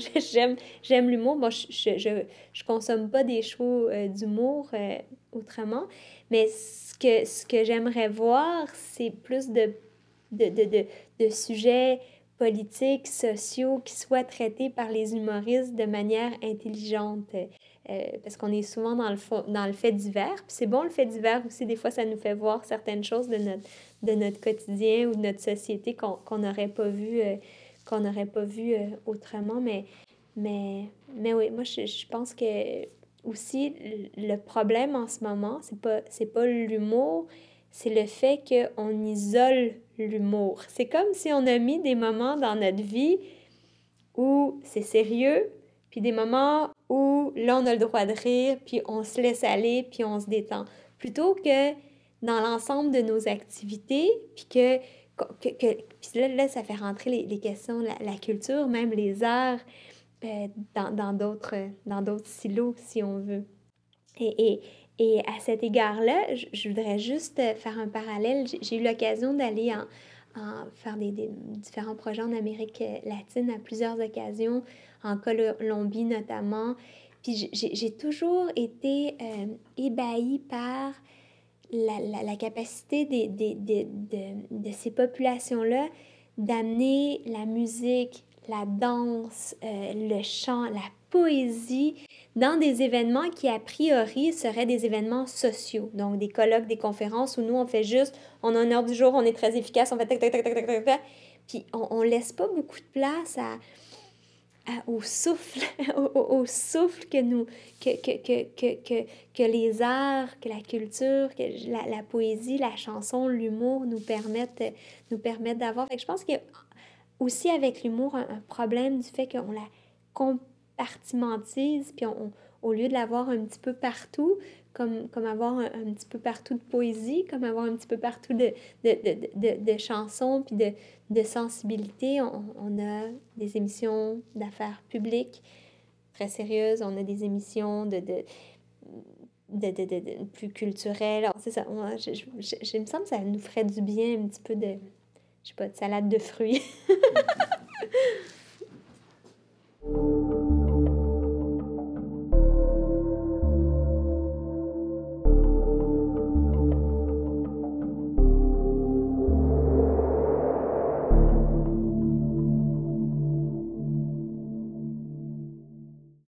j'aime, j'aime l'humour. Bon, je, je, je, consomme pas des shows euh, d'humour euh, autrement, mais ce que, ce que j'aimerais voir, c'est plus de, de, de, de, de sujets politiques, sociaux, qui soient traités par les humoristes de manière intelligente. Euh, parce qu'on est souvent dans le, dans le fait divers. Puis c'est bon le fait divers aussi, des fois ça nous fait voir certaines choses de notre, de notre quotidien ou de notre société qu'on n'aurait pas vu qu'on n'aurait pas vu euh, autrement. Mais, mais, mais oui, moi, je, pense que aussi, le problème en ce moment, c'est pas, c'est pas l'humour, c'est le fait qu'on isole l'humour. C'est comme si on a mis des moments dans notre vie où c'est sérieux, puis des moments où là, on a le droit de rire, puis on se laisse aller, puis on se détend. Plutôt que dans l'ensemble de nos activités, puis que que, que, puis là, ça fait rentrer les, les questions, la, la, culture, même les arts, euh, dans d'autres dans d'autres silos, si on veut. Et, et, et à cet égard-là, je, voudrais juste euh, faire un parallèle. J'ai eu l'occasion d'aller en, en, faire des, différents projets en Amérique euh, latine à plusieurs occasions, en Colombie notamment. Puis j'ai toujours été ébahi ébahie par la, capacité des, de, ces populations-là d'amener la musique, la danse, euh, le chant, la poésie dans des événements qui, a priori, seraient des événements sociaux, donc des colloques, des conférences où nous, on fait juste, on a une heure du jour, on est très efficace, on fait tac, tac, tac, tac, tac, tac, puis on, on laisse pas beaucoup de place à au souffle, au, souffle que, nous, que, que, que, les arts, que la culture, que la, poésie, la chanson, l'humour nous permettent, nous permettent d'avoir. Je pense que aussi avec l'humour, un, problème du fait qu'on la compartimentise, puis au lieu de l'avoir un petit peu partout, comme, comme avoir un, petit peu partout de poésie, comme avoir un petit peu partout de, de, de, de chansons, puis de, sensibilité. On, a des émissions d'affaires publiques très sérieuses, on a des émissions de, de, plus culturelles. C'est ça, moi, je, me semble que ça nous ferait du bien un petit peu de, je sais pas, de salade de fruits.